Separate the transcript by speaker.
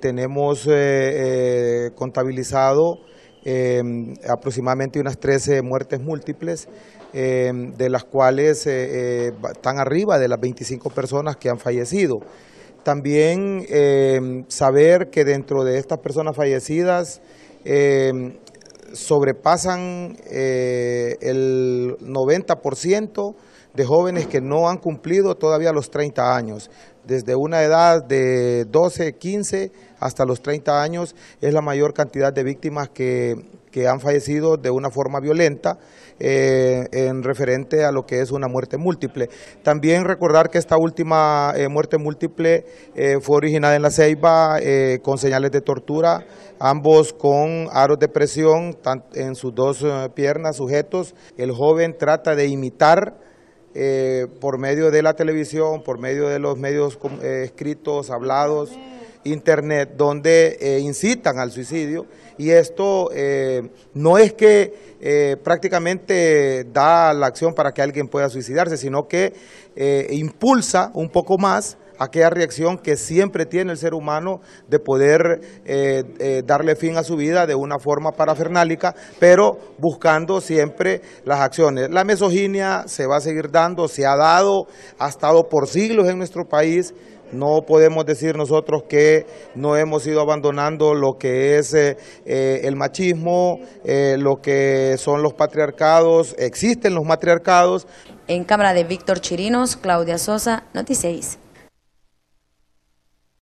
Speaker 1: Tenemos eh, eh, contabilizado em, aproximadamente unas 13 muertes múltiples, em, de las cuales eh, están arriba de las 25 personas que han fallecido. También em, saber que dentro de estas personas fallecidas sobrepasan eh, el 90% de jóvenes que no han cumplido todavía los 30 años. Desde una edad de 12, 15 hasta los 30 años es la mayor cantidad de víctimas que que han fallecido de una forma violenta eh, en referente a lo que es una muerte múltiple. También recordar que esta última eh, muerte múltiple eh, fue originada en la Ceiba con señales de tortura, ambos con aros de presión en sus dos piernas sujetos. El joven trata de imitar por medio de la televisión, por medio de los medios escritos, hablados internet donde eh, incitan al suicidio y esto eh, no es que eh, prácticamente da la acción para que alguien pueda suicidarse, sino que impulsa un poco más aquella reacción que siempre tiene el ser humano de poder darle fin a su vida de una forma parafernálica, pero buscando siempre las acciones. La mesoginia se va a seguir dando, se ha dado, ha estado por siglos en nuestro país, no podemos decir nosotros que no hemos ido abandonando lo que es eh, eh, el machismo, eh, lo que son los patriarcados, existen los matriarcados. En cámara de Víctor Chirinos, Claudia Sosa, Noticias.